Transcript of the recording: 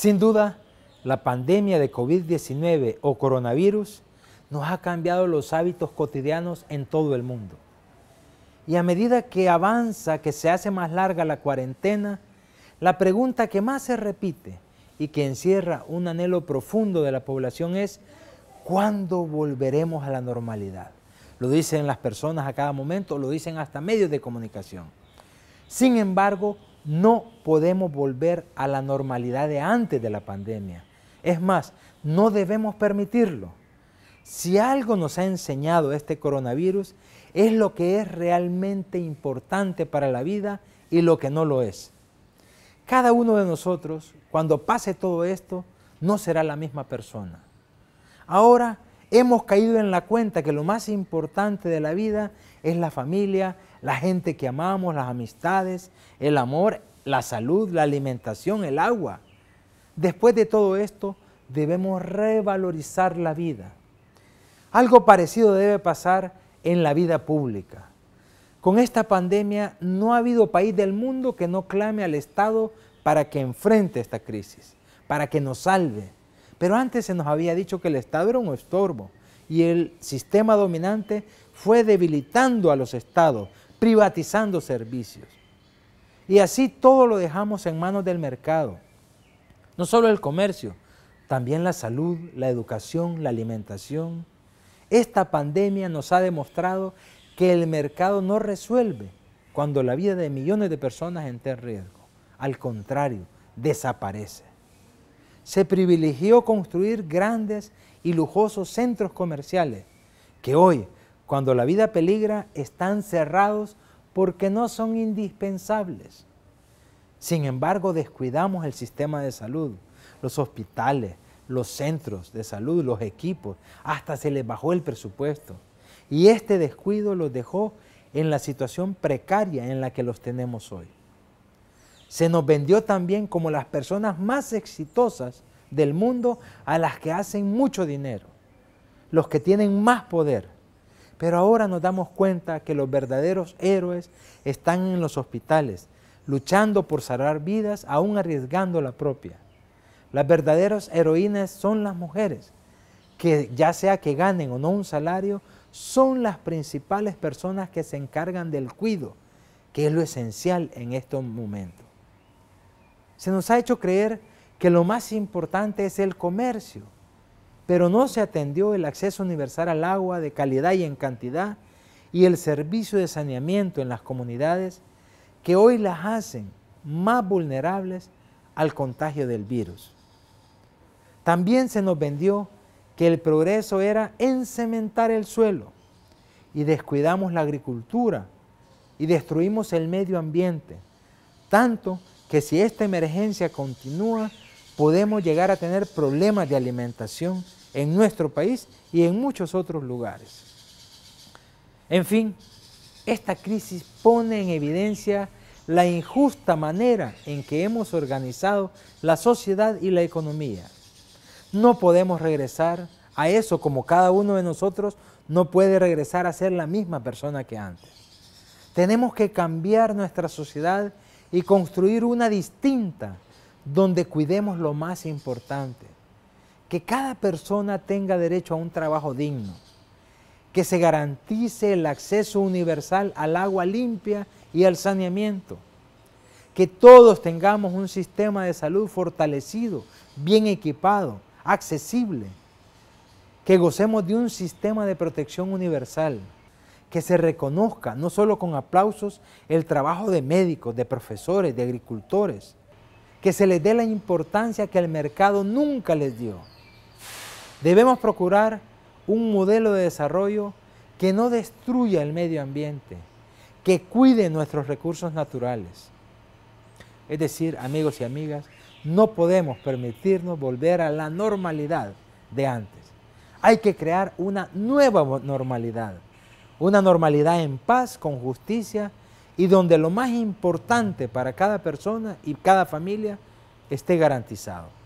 Sin duda, la pandemia de COVID-19 o coronavirus nos ha cambiado los hábitos cotidianos en todo el mundo. Y a medida que avanza, que se hace más larga la cuarentena, la pregunta que más se repite y que encierra un anhelo profundo de la población es, ¿cuándo volveremos a la normalidad? Lo dicen las personas a cada momento, lo dicen hasta medios de comunicación. Sin embargo, no podemos volver a la normalidad de antes de la pandemia. Es más, no debemos permitirlo. Si algo nos ha enseñado este coronavirus, es lo que es realmente importante para la vida y lo que no lo es. Cada uno de nosotros, cuando pase todo esto, no será la misma persona. Ahora hemos caído en la cuenta que lo más importante de la vida es la familia, la gente que amamos, las amistades, el amor, la salud, la alimentación, el agua. Después de todo esto, debemos revalorizar la vida. Algo parecido debe pasar en la vida pública. Con esta pandemia no ha habido país del mundo que no clame al Estado para que enfrente esta crisis, para que nos salve pero antes se nos había dicho que el Estado era un estorbo y el sistema dominante fue debilitando a los estados, privatizando servicios. Y así todo lo dejamos en manos del mercado. No solo el comercio, también la salud, la educación, la alimentación. Esta pandemia nos ha demostrado que el mercado no resuelve cuando la vida de millones de personas está en riesgo. Al contrario, desaparece se privilegió construir grandes y lujosos centros comerciales, que hoy, cuando la vida peligra, están cerrados porque no son indispensables. Sin embargo, descuidamos el sistema de salud, los hospitales, los centros de salud, los equipos, hasta se les bajó el presupuesto. Y este descuido los dejó en la situación precaria en la que los tenemos hoy. Se nos vendió también como las personas más exitosas del mundo a las que hacen mucho dinero, los que tienen más poder. Pero ahora nos damos cuenta que los verdaderos héroes están en los hospitales, luchando por salvar vidas, aún arriesgando la propia. Las verdaderas heroínas son las mujeres, que ya sea que ganen o no un salario, son las principales personas que se encargan del cuido, que es lo esencial en estos momentos. Se nos ha hecho creer que lo más importante es el comercio, pero no se atendió el acceso universal al agua de calidad y en cantidad y el servicio de saneamiento en las comunidades que hoy las hacen más vulnerables al contagio del virus. También se nos vendió que el progreso era cementar el suelo y descuidamos la agricultura y destruimos el medio ambiente, tanto que si esta emergencia continúa, podemos llegar a tener problemas de alimentación en nuestro país y en muchos otros lugares. En fin, esta crisis pone en evidencia la injusta manera en que hemos organizado la sociedad y la economía. No podemos regresar a eso como cada uno de nosotros no puede regresar a ser la misma persona que antes. Tenemos que cambiar nuestra sociedad y construir una distinta donde cuidemos lo más importante, que cada persona tenga derecho a un trabajo digno, que se garantice el acceso universal al agua limpia y al saneamiento, que todos tengamos un sistema de salud fortalecido, bien equipado, accesible, que gocemos de un sistema de protección universal que se reconozca, no solo con aplausos, el trabajo de médicos, de profesores, de agricultores, que se les dé la importancia que el mercado nunca les dio. Debemos procurar un modelo de desarrollo que no destruya el medio ambiente, que cuide nuestros recursos naturales. Es decir, amigos y amigas, no podemos permitirnos volver a la normalidad de antes. Hay que crear una nueva normalidad una normalidad en paz, con justicia y donde lo más importante para cada persona y cada familia esté garantizado.